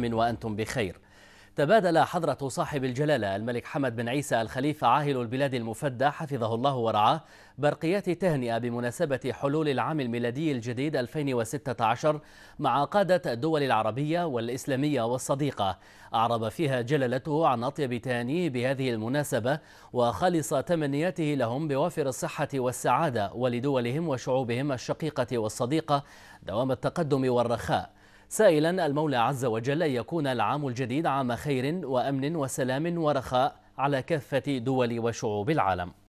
من وأنتم بخير تبادل حضرة صاحب الجلالة الملك حمد بن عيسى الخليفة عاهل البلاد المفدى حفظه الله ورعاه برقيات تهنئة بمناسبة حلول العام الميلادي الجديد 2016 مع قادة الدول العربية والإسلامية والصديقة أعرب فيها جلالته عن أطيب تهانيه بهذه المناسبة وخالص تمنياته لهم بوافر الصحة والسعادة ولدولهم وشعوبهم الشقيقة والصديقة دوام التقدم والرخاء سائلا المولى عز وجل أن يكون العام الجديد عام خير وأمن وسلام ورخاء على كافة دول وشعوب العالم